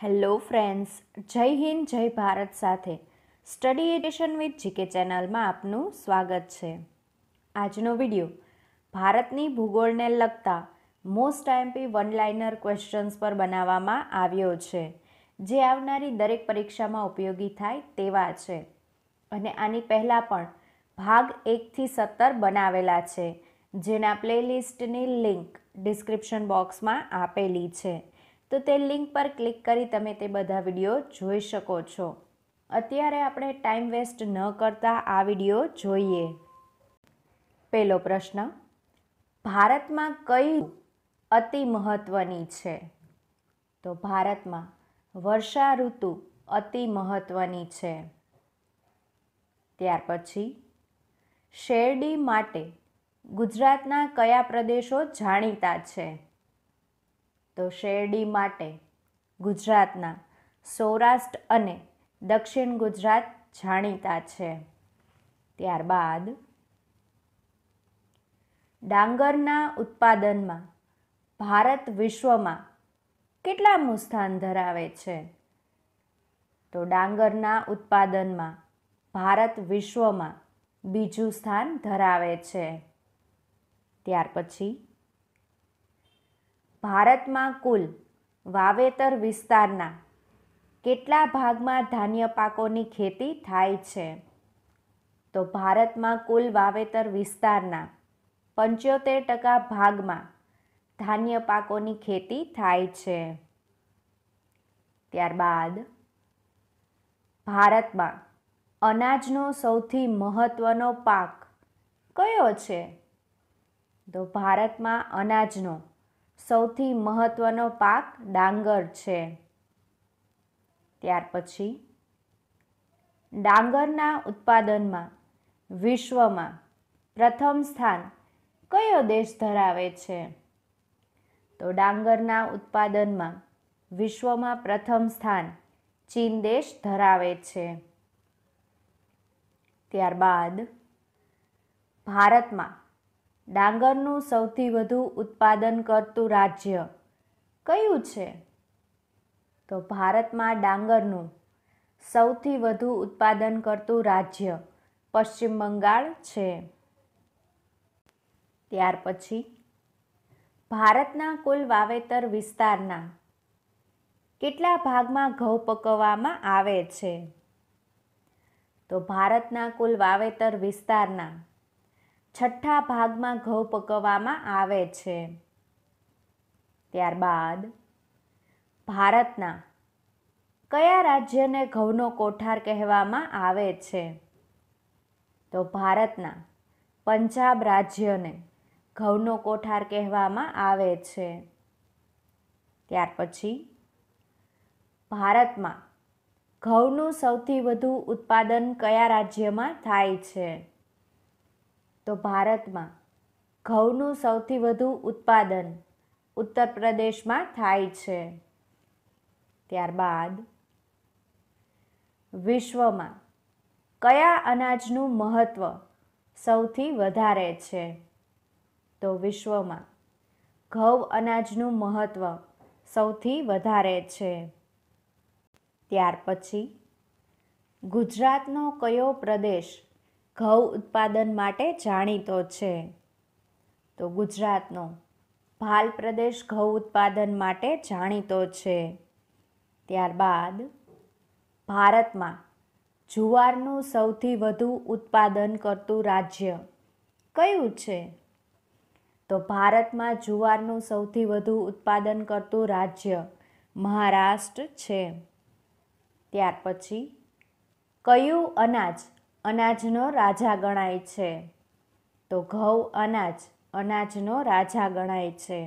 hello friends જય હિન્દ જય ભારત સાથે સ્ટડી એડિશન વિથ જીકે ચેનલમાં આપનું સ્વાગત છે આજનો વિડીયો ભારતની ભૂગોળને લગતા most MP one liner questions પર બનાવવામાં આવ્યો છે જે આવનારી દરેક પરીક્ષામાં ઉપયોગી થાય તેવા છે અને આની પહેલાં પણ ભાગ એકથી સત્તર બનાવેલા છે જેના પ્લેલિસ્ટની લિંક ડિસ્ક્રિપ્શન બોક્સમાં આપેલી છે તો તે લિંક પર ક્લિક કરી તમે તે બધા વિડીયો જોઈ શકો છો અત્યારે આપણે ટાઈમ વેસ્ટ ન કરતા આ વિડીયો જોઈએ પહેલો પ્રશ્ન ભારતમાં કઈ અતિ મહત્ત્વની છે તો ભારતમાં વર્ષા ઋતુ અતિ મહત્ત્વની છે ત્યાર પછી શેરડી માટે ગુજરાતના કયા પ્રદેશો જાણીતા છે તો શેરડી માટે ગુજરાતના સૌરાષ્ટ્ર અને દક્ષિણ ગુજરાત જાણીતા છે ત્યારબાદ ડાંગરના ઉત્પાદનમાં ભારત વિશ્વમાં કેટલામું સ્થાન ધરાવે છે તો ડાંગરના ઉત્પાદનમાં ભારત વિશ્વમાં બીજું સ્થાન ધરાવે છે ત્યાર પછી ભારતમાં કુલ વાવેતર વિસ્તારના કેટલા ભાગમાં ધાન્ય પાકોની ખેતી થાય છે તો ભારતમાં કુલ વાવેતર વિસ્તારના પંચોતેર ટકા ભાગમાં ધાન્ય પાકોની ખેતી થાય છે ત્યારબાદ ભારતમાં અનાજનો સૌથી મહત્ત્વનો પાક કયો છે તો ભારતમાં અનાજનો સૌથી મહત્ત્વનો પાક ડાંગર છે ત્યાર પછી ડાંગરના ઉત્પાદનમાં વિશ્વમાં પ્રથમ સ્થાન કયો દેશ ધરાવે છે તો ડાંગરના ઉત્પાદનમાં વિશ્વમાં પ્રથમ સ્થાન ચીન દેશ ધરાવે છે ત્યારબાદ ભારતમાં ડાંગરનું સૌથી વધુ ઉત્પાદન કરતું રાજ્ય કયું છે તો ભારતમાં ડાંગરનું સૌથી વધુ ઉત્પાદન કરતું રાજ્ય પશ્ચિમ બંગાળ છે ત્યાર પછી ભારતના કુલ વાવેતર વિસ્તારના કેટલા ભાગમાં ઘઉં પકવવામાં આવે છે તો ભારતના કુલ વાવેતર વિસ્તારના છઠ્ઠા ભાગમાં ઘઉં પકવવામાં આવે છે ત્યારબાદ ભારતના કયા રાજ્યને ઘઉંનો કોઠાર કહેવામાં આવે છે તો ભારતના પંજાબ રાજ્યને ઘઉંનો કોઠાર કહેવામાં આવે છે ત્યાર પછી ભારતમાં ઘઉંનું સૌથી વધુ ઉત્પાદન કયા રાજ્યમાં થાય છે તો ભારતમાં ઘઉંનું સૌથી વધુ ઉત્પાદન ઉત્તર પ્રદેશમાં થાય છે ત્યારબાદ વિશ્વમાં કયા અનાજનું મહત્ત્વ સૌથી વધારે છે તો વિશ્વમાં ઘઉં અનાજનું મહત્ત્વ સૌથી વધારે છે ત્યાર પછી ગુજરાતનો કયો પ્રદેશ ઘઉં ઉત્પાદન માટે જાણીતો છે તો ગુજરાતનો ભાલ પ્રદેશ ઘઉં ઉત્પાદન માટે જાણીતો છે ત્યારબાદ ભારતમાં જુવારનું સૌથી વધુ ઉત્પાદન કરતું રાજ્ય કયું છે તો ભારતમાં જુવારનું સૌથી વધુ ઉત્પાદન કરતું રાજ્ય મહારાષ્ટ્ર છે ત્યાર પછી કયું અનાજ અનાજનો રાજા ગણાય છે તો ઘઉં અનાજ અનાજનો રાજા ગણાય છે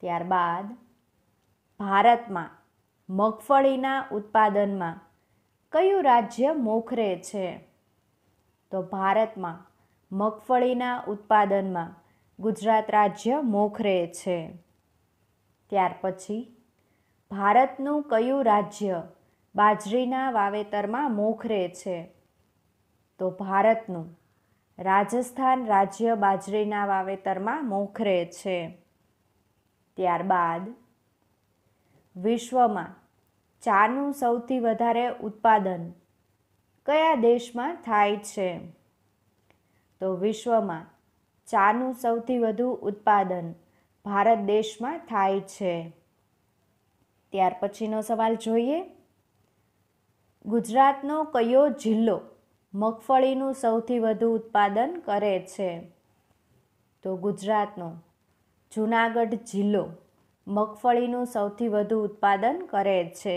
ત્યારબાદ ભારતમાં મગફળીના ઉત્પાદનમાં કયું રાજ્ય મોખરે છે તો ભારતમાં મગફળીના ઉત્પાદનમાં ગુજરાત રાજ્ય મોખરે છે ત્યાર પછી ભારતનું કયું રાજ્ય બાજરીના વાવેતરમાં મોખરે છે તો ભારતનું રાજસ્થાન રાજ્ય બાજરીના વાવેતરમાં મોખરે છે ત્યારબાદ વિશ્વમાં ચાનું સૌથી વધારે ઉત્પાદન કયા દેશમાં થાય છે તો વિશ્વમાં ચાનું સૌથી વધુ ઉત્પાદન ભારત દેશમાં થાય છે ત્યાર પછીનો સવાલ જોઈએ ગુજરાતનો કયો જિલ્લો મગફળીનું સૌથી વધુ ઉત્પાદન કરે છે તો ગુજરાતનો જૂનાગઢ જિલ્લો મગફળીનું સૌથી વધુ ઉત્પાદન કરે છે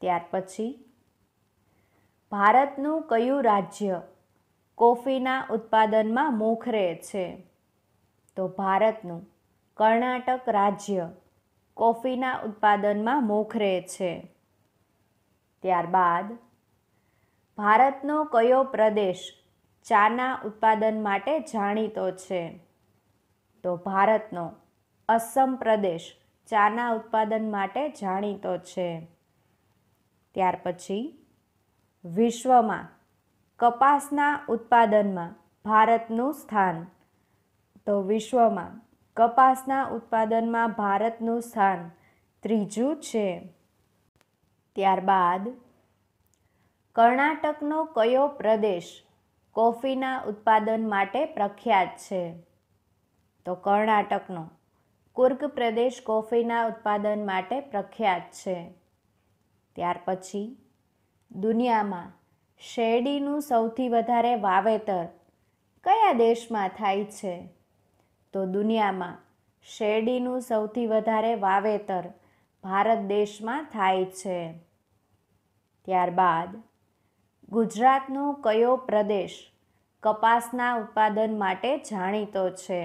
ત્યાર પછી ભારતનું કયું રાજ્ય કોફીના ઉત્પાદનમાં મોખરે છે તો ભારતનું કર્ણાટક રાજ્ય કોફીના ઉત્પાદનમાં મોખરે છે ત્યારબાદ ભારતનો કયો પ્રદેશ ચાના ઉત્પાદન માટે જાણીતો છે તો ભારતનો અસમ પ્રદેશ ચાના ઉત્પાદન માટે જાણીતો છે ત્યાર પછી વિશ્વમાં કપાસના ઉત્પાદનમાં ભારતનું સ્થાન તો વિશ્વમાં કપાસના ઉત્પાદનમાં ભારતનું સ્થાન ત્રીજું છે ત્યારબાદ કર્ણાટકનો કયો પ્રદેશ કોફીના ઉત્પાદન માટે પ્રખ્યાત છે તો કર્ણાટકનો કુર્ગ પ્રદેશ કોફીના ઉત્પાદન માટે પ્રખ્યાત છે ત્યાર પછી દુનિયામાં શેરડીનું સૌથી વધારે વાવેતર કયા દેશમાં થાય છે તો દુનિયામાં શેરડીનું સૌથી વધારે વાવેતર ભારત દેશમાં થાય છે ત્યારબાદ ગુજરાતનો કયો પ્રદેશ કપાસના ઉત્પાદન માટે જાણીતો છે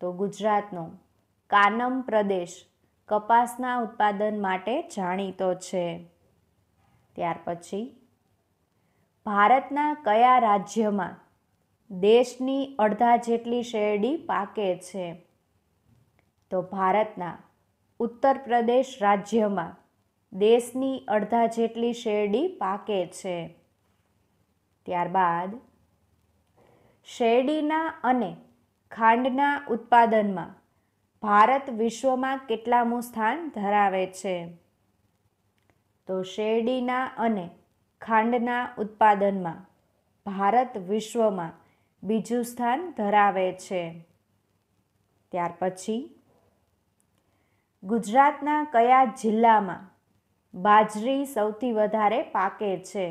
તો ગુજરાતનો કાનમ પ્રદેશ કપાસના ઉત્પાદન માટે જાણીતો છે ત્યાર પછી ભારતના કયા રાજ્યમાં દેશની અડધા જેટલી શેરડી પાકે છે તો ભારતના ઉત્તર પ્રદેશ રાજ્યમાં દેશની અડધા જેટલી શેરડી પાકે છે ત્યારબાદ શેરડીના અને ખાંડના ઉત્પાદનમાં ભારત વિશ્વમાં કેટલામું સ્થાન ધરાવે છે તો શેરડીના અને ખાંડના ઉત્પાદનમાં ભારત વિશ્વમાં બીજું સ્થાન ધરાવે છે ત્યાર પછી ગુજરાતના કયા જિલ્લામાં બાજરી સૌથી વધારે પાકે છે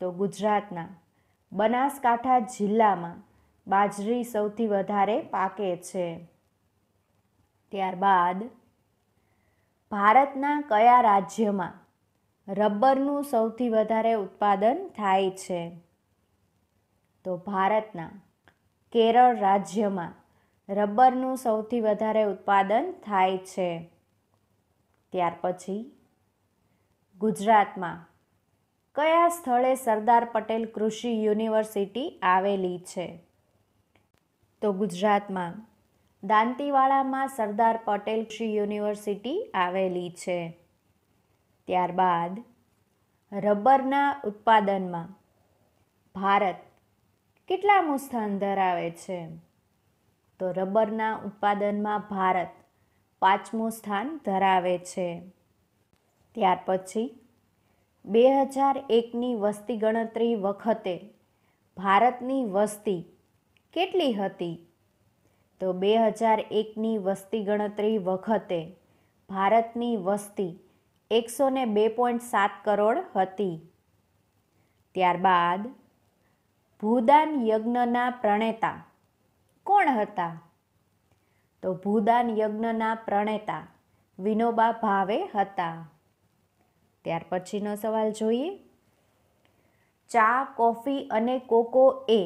તો ગુજરાતના બનાસકાંઠા જિલ્લામાં બાજરી સૌથી વધારે પાકે છે ત્યારબાદ ભારતના કયા રાજ્યમાં રબરનું સૌથી વધારે ઉત્પાદન થાય છે તો ભારતના કેરળ રાજ્યમાં રબરનું સૌથી વધારે ઉત્પાદન થાય છે ત્યાર પછી ગુજરાતમાં કયા સ્થળે સરદાર પટેલ કૃષિ યુનિવર્સિટી આવેલી છે તો ગુજરાતમાં દાંતીવાડામાં સરદાર પટેલ કૃષિ યુનિવર્સિટી આવેલી છે ત્યારબાદ રબરના ઉત્પાદનમાં ભારત કેટલામું સ્થાન ધરાવે છે તો રબરના ઉત્પાદનમાં ભારત પાંચમું સ્થાન ધરાવે છે ત્યાર પછી બે હજાર એકની વસ્તી ગણતરી વખતે ભારતની વસ્તી કેટલી હતી તો બે હજાર એકની વસ્તી ગણતરી વખતે ભારતની વસ્તી એકસો ને બે પોઈન્ટ સાત કરોડ હતી ત્યારબાદ ભૂદાન યજ્ઞના પ્રણેતા કોણ હતા તો ભૂદાન યજ્ઞના પ્રણેતા વિનોબા ભાવે હતા ત્યાર પછીનો સવાલ જોઈએ ચા કોફી અને કોકો એ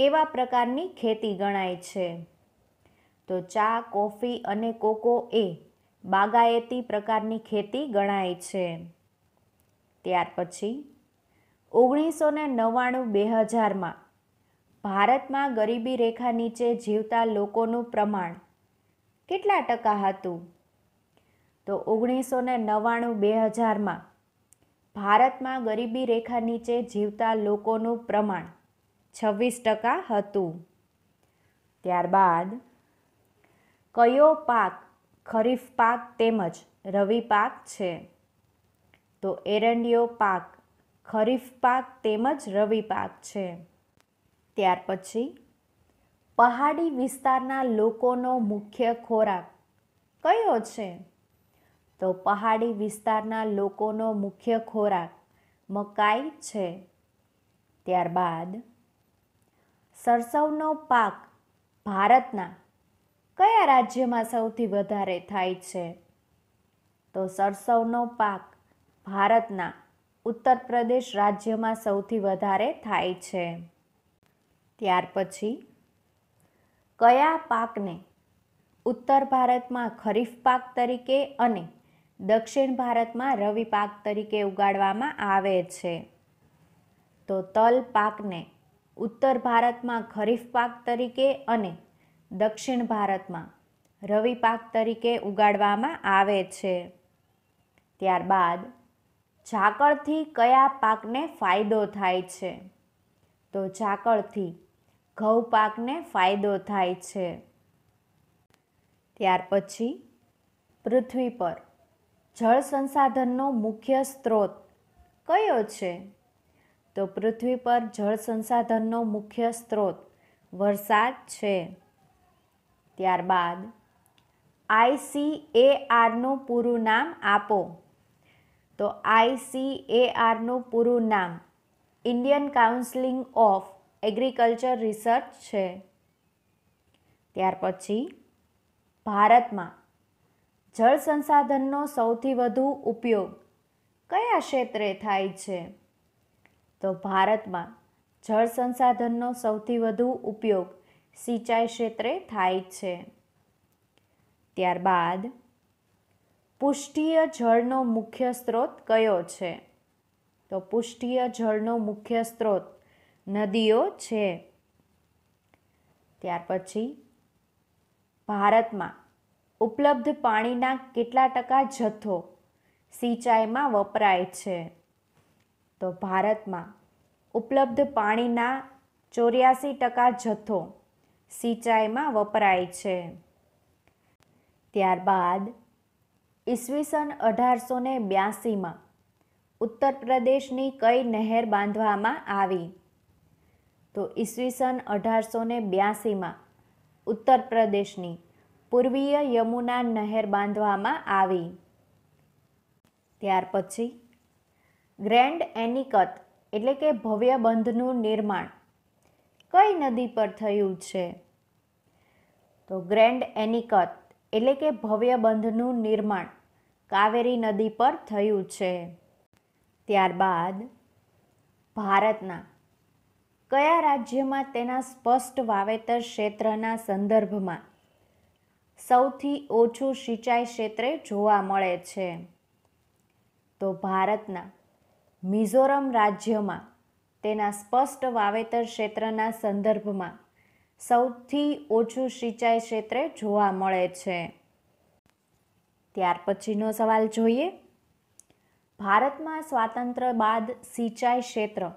કેવા પ્રકારની ખેતી ગણાય છે તો ચા કોફી અને કોકો એ બાગાયતી પ્રકારની ખેતી ગણાય છે ત્યાર પછી ઓગણીસો ને નવ્વાણું બે હજારમાં ભારતમાં ગરીબી રેખા નીચે જીવતા લોકોનું પ્રમાણ કેટલા ટકા હતું તો ઓગણીસો ને નવ્વાણું બે હજારમાં ભારતમાં ગરીબી રેખા નીચે જીવતા લોકોનું પ્રમાણ છવ્વીસ ટકા હતું ત્યારબાદ કયો પાક ખરીફ પાક તેમજ રવિ પાક છે તો એરંડિયો પાક ખરીફ પાક તેમજ રવિ પાક છે ત્યાર પછી પહાડી વિસ્તારના લોકોનો મુખ્ય ખોરાક કયો છે તો પહાડી વિસ્તારના લોકોનો મુખ્ય ખોરાક મકાઈ છે ત્યારબાદ સરસવનો પાક ભારતના કયા રાજ્યમાં સૌથી વધારે થાય છે તો સરસવનો પાક ભારતના ઉત્તર પ્રદેશ રાજ્યમાં સૌથી વધારે થાય છે ત્યાર પછી કયા પાકને ઉત્તર ભારતમાં ખરીફ પાક તરીકે અને દક્ષિણ ભારતમાં રવિ પાક તરીકે ઉગાડવામાં આવે છે તો તલ પાકને ઉત્તર ભારતમાં ખરીફ પાક તરીકે અને દક્ષિણ ભારતમાં રવિ પાક તરીકે ઉગાડવામાં આવે છે ત્યારબાદ ઝાકળથી કયા પાકને ફાયદો થાય છે તો ઝાકળથી ઘઉં પાકને ફાયદો થાય છે ત્યાર પછી પૃથ્વી પર જળ સંસાધનનો મુખ્ય સ્ત્રોત કયો છે તો પૃથ્વી પર જળ સંસાધનનો મુખ્ય સ્ત્રોત વરસાદ છે ત્યારબાદ આઈસીએઆરનું પૂરું નામ આપો તો આઈસીએઆરનું પૂરું નામ Indian counselling of agriculture research છે ત્યાર પછી ભારતમાં જળ સંસાધનનો સૌથી વધુ ઉપયોગ કયા ક્ષેત્રે થાય છે તો ભારતમાં જળ સંસાધનનો સૌથી વધુ ઉપયોગ સિંચાઈ ક્ષેત્રે થાય છે ત્યારબાદ પુષ્ટિય જળનો મુખ્ય સ્ત્રોત કયો છે તો પુષ્ટિય જળનો મુખ્ય સ્ત્રોત નદીઓ છે ત્યાર પછી ભારતમાં ઉપલબ્ધ પાણીના કેટલા ટકા જથ્થો સિંચાઈમાં વપરાય છે તો ભારતમાં ઉપલબ્ધ પાણીના ચોર્યાસી ટકા જથ્થો સિંચાઈમાં વપરાય છે ત્યારબાદ ઈસવીસન અઢારસો ને બ્યાસીમાં ઉત્તર પ્રદેશની કઈ નહેર બાંધવામાં આવી તો ઈસવીસન અઢારસો ને બ્યાસીમાં ઉત્તર પ્રદેશની પૂર્વીય યમુના નહેર બાંધવામાં આવી ત્યાર પછી ગ્રેન્ડ એનિકત એટલે કે ભવ્ય બંધનું નિર્માણ કઈ નદી પર થયું છે તો ગ્રેન્ડ એનિકત એટલે કે ભવ્ય બંધનું નિર્માણ કાવેરી નદી પર થયું છે ત્યારબાદ ભારતના કયા રાજ્યમાં તેના સ્પષ્ટ વાવેતર ક્ષેત્રના સંદર્ભમાં સૌથી ઓછું સિંચાઈ ક્ષેત્રે જોવા મળે છે તો ભારતના મિઝોરમ રાજ્યમાં તેના સ્પષ્ટ વાવેતર ક્ષેત્રના સંદર્ભમાં સૌથી ઓછું સિંચાઈ ક્ષેત્રે જોવા મળે છે ત્યાર પછીનો સવાલ જોઈએ ભારતમાં સ્વાતંત્ર્ય બાદ સિંચાઈ ક્ષેત્ર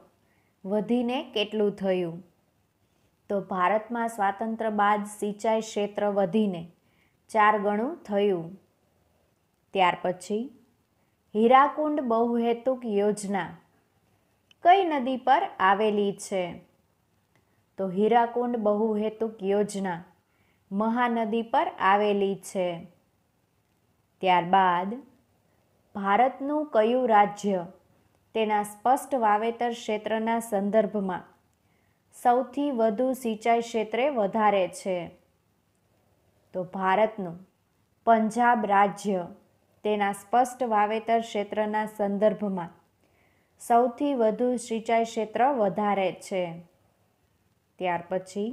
વધીને કેટલું થયું તો ભારતમાં સ્વાતંત્ર બાદ સિંચાઈ ક્ષેત્ર વધીને ચાર ગણું થયું ત્યાર પછી હીરાકુંડ બહુહેતુક યોજના કઈ નદી પર આવેલી છે તો હીરાકુંડ બહુહેતુક યોજના મહાનદી પર આવેલી છે ત્યારબાદ ભારતનું કયું રાજ્ય તેના સ્પષ્ટ વાવેતર ક્ષેત્રના સંદર્ભમાં સૌથી વધુ સિંચાઈ ક્ષેત્રે વધારે છે તો ભારતનું પંજાબ રાજ્ય તેના સ્પષ્ટ વાવેતર ક્ષેત્રના સંદર્ભમાં સૌથી વધુ સિંચાઈ ક્ષેત્ર વધારે છે ત્યાર પછી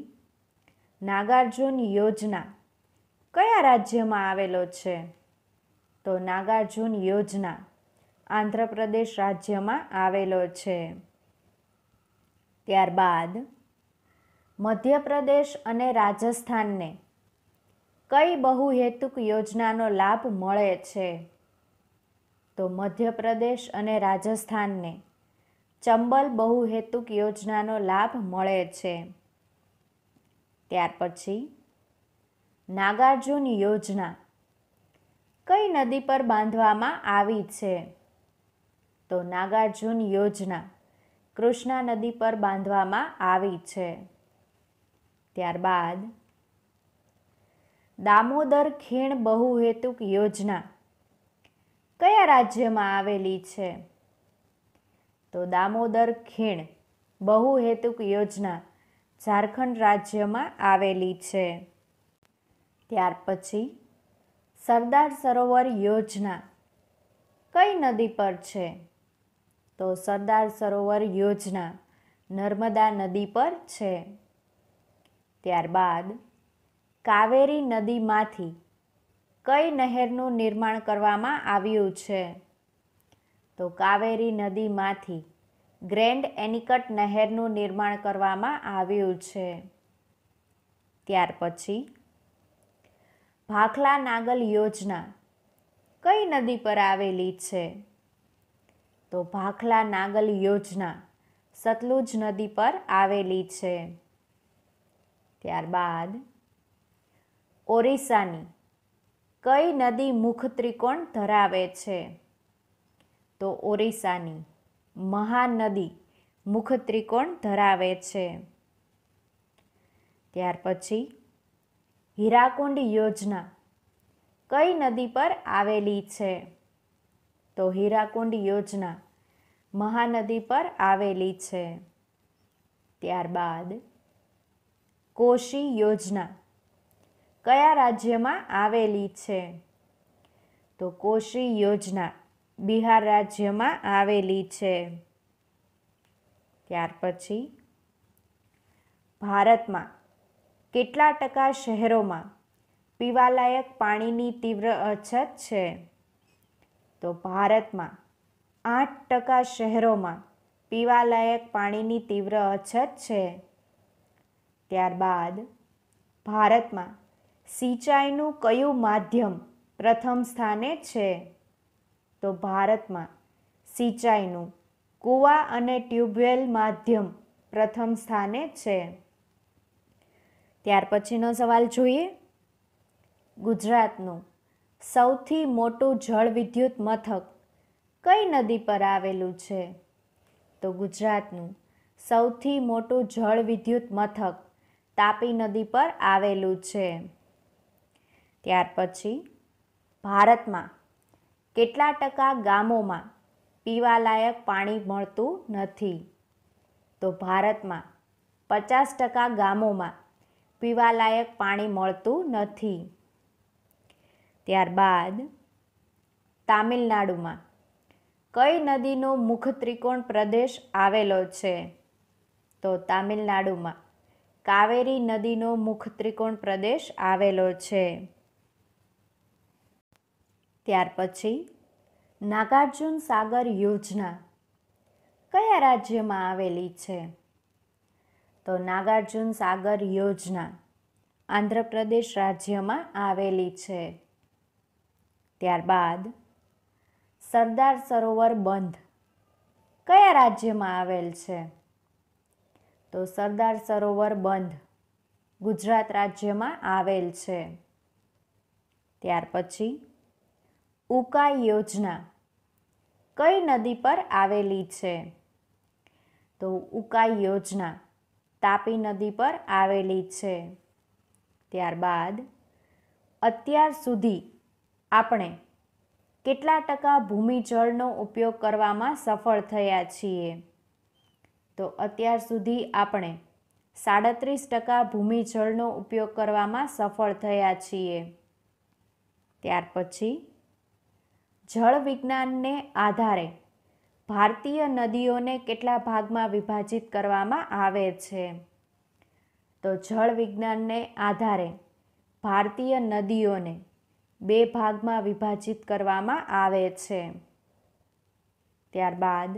નાગાર્જુન યોજના કયા રાજ્યમાં આવેલો છે તો નાગાર્જુન યોજના આંધ્રપ્રદેશ રાજ્યમાં આવેલો છે ત્યારબાદ મધ્યપ્રદેશ અને રાજસ્થાનને કઈ બહુહેતુક યોજનાનો લાભ મળે છે તો મધ્યપ્રદેશ અને રાજસ્થાનને ચંબલ બહુહેતુક યોજનાનો લાભ મળે છે ત્યાર પછી નાગાર્જુન યોજના કઈ નદી પર બાંધવામાં આવી છે તો નાગાર્જુન યોજના કૃષ્ણા નદી પર બાંધવામાં આવી છે ત્યારબાદ દામોદર ખીણ બહુહેતુક યોજના કયા રાજ્યમાં આવેલી છે તો દામોદર ખીણ બહુહેતુક યોજના ઝારખંડ રાજ્યમાં આવેલી છે ત્યાર પછી સરદાર સરોવર યોજના કઈ નદી પર છે તો સરદાર સરોવર યોજના નર્મદા નદી પર છે ત્યારબાદ કાવેરી નદીમાંથી કઈ નહેરનું નિર્માણ કરવામાં આવ્યું છે તો કાવેરી નદીમાંથી ગ્રેન્ડ એનિકટ નહેરનું નિર્માણ કરવામાં આવ્યું છે ત્યાર પછી ભાખલા નાગલ યોજના કઈ નદી પર આવેલી છે તો ભાખલા નાગલ યોજના સતલુજ નદી પર આવેલી છે ત્યારબાદ ઓરિસ્સાની કઈ નદી મુખ ત્રિકોણ ધરાવે છે તો ઓરિસ્સાની મહાનદી મુખ ત્રિકોણ ધરાવે છે ત્યાર પછી હીરાકુંડ યોજના કઈ નદી પર આવેલી છે તો હીરાકુંડ યોજના મહાનદી પર આવેલી છે ત્યારબાદ કોશી યોજના કયા રાજ્યમાં આવેલી છે તો કોશી યોજના બિહાર રાજ્યમાં આવેલી છે ત્યાર પછી ભારતમાં કેટલા ટકા શહેરોમાં પીવાલાયક પાણીની તીવ્ર અછત છે તો ભારતમાં આઠ ટકા શહેરોમાં પીવાલાયક પાણીની તીવ્ર અછત છે ત્યારબાદ ભારતમાં સિંચાઈનું કયું માધ્યમ પ્રથમ સ્થાને છે તો ભારતમાં સિંચાઈનું કૂવા અને ટ્યુબવેલ માધ્યમ પ્રથમ સ્થાને છે ત્યાર પછીનો સવાલ જોઈએ ગુજરાતનું સૌથી મોટું જળ વિદ્યુત મથક કઈ નદી પર આવેલું છે તો ગુજરાતનું સૌથી મોટું જળ વિદ્યુત મથક તાપી નદી પર આવેલું છે ત્યાર પછી ભારતમાં કેટલા ટકા ગામોમાં પીવાલાયક પાણી મળતું નથી તો ભારતમાં પચાસ ટકા ગામોમાં પીવાલાયક પાણી મળતું નથી ત્યારબાદ તામિલનાડુમાં કઈ નદીનો મુખ ત્રિકોણ પ્રદેશ આવેલો છે તો તામિલનાડુમાં કાવેરી નદીનો મુખ ત્રિકોણ પ્રદેશ આવેલો છે ત્યાર પછી નાગાર્જુન સાગર યોજના કયા રાજ્યમાં આવેલી છે તો નાગાર્જુન સાગર યોજના આંધ્રપ્રદેશ રાજ્યમાં આવેલી છે ત્યારબાદ સરદાર સરોવર બંધ કયા રાજ્યમાં આવેલ છે તો સરદાર સરોવર બંધ ગુજરાત રાજ્યમાં આવેલ છે ત્યાર પછી ઉકા યોજના કઈ નદી પર આવેલી છે તો ઉકા યોજના તાપી નદી પર આવેલી છે ત્યારબાદ અત્યાર સુધી આપણે કેટલા ટકા ભૂમિજળનો ઉપયોગ કરવામાં સફળ થયા છીએ તો અત્યાર સુધી આપણે સાડત્રીસ ટકા ભૂમિજળનો ઉપયોગ કરવામાં સફળ થયા છીએ ત્યાર પછી જળવિજ્ઞાનને આધારે ભારતીય નદીઓને કેટલા ભાગમાં વિભાજિત કરવામાં આવે છે તો જળવિજ્ઞાનને આધારે ભારતીય નદીઓને બે ભાગમાં વિભાજિત કરવામાં આવે છે ત્યારબાદ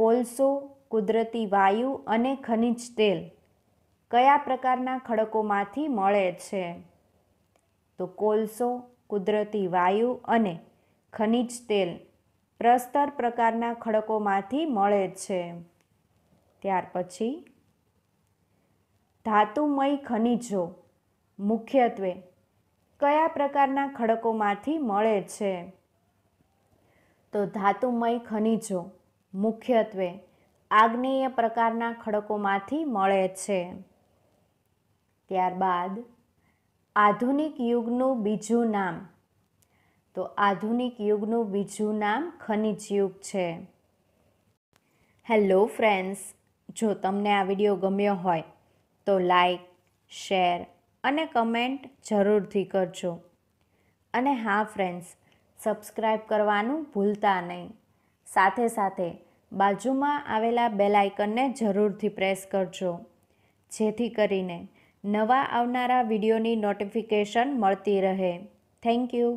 કોલસો કુદરતી વાયુ અને ખનિજ તેલ કયા પ્રકારના ખડકોમાંથી મળે છે તો કોલસો કુદરતી વાયુ અને ખનિજ તેલ પ્રસ્તર પ્રકારના ખડકોમાંથી મળે છે ત્યાર પછી ધાતુમય ખનિજો મુખ્યત્વે કયા પ્રકારના ખડકોમાંથી મળે છે તો ધાતુમય ખનિજો મુખ્યત્વે આગ્નેય પ્રકારના ખડકોમાંથી મળે છે ત્યારબાદ આધુનિક યુગનું બીજું નામ તો આધુનિક યુગનું બીજું નામ ખનિજ યુગ છે હેલો ફ્રેન્ડ્સ જો તમને આ વિડીયો ગમ્યો હોય તો લાઈક શેર અને કમેન્ટ જરૂરથી કરજો અને હા ફ્રેન્ડ્સ સબસ્ક્રાઈબ કરવાનું ભૂલતા નહીં સાથે સાથે બાજુમાં આવેલા બેલ આઇકનને જરૂરથી પ્રેસ કરજો જેથી કરીને નવા આવનારા વિડીયોની નોટિફિકેશન મળતી રહે થેન્ક યુ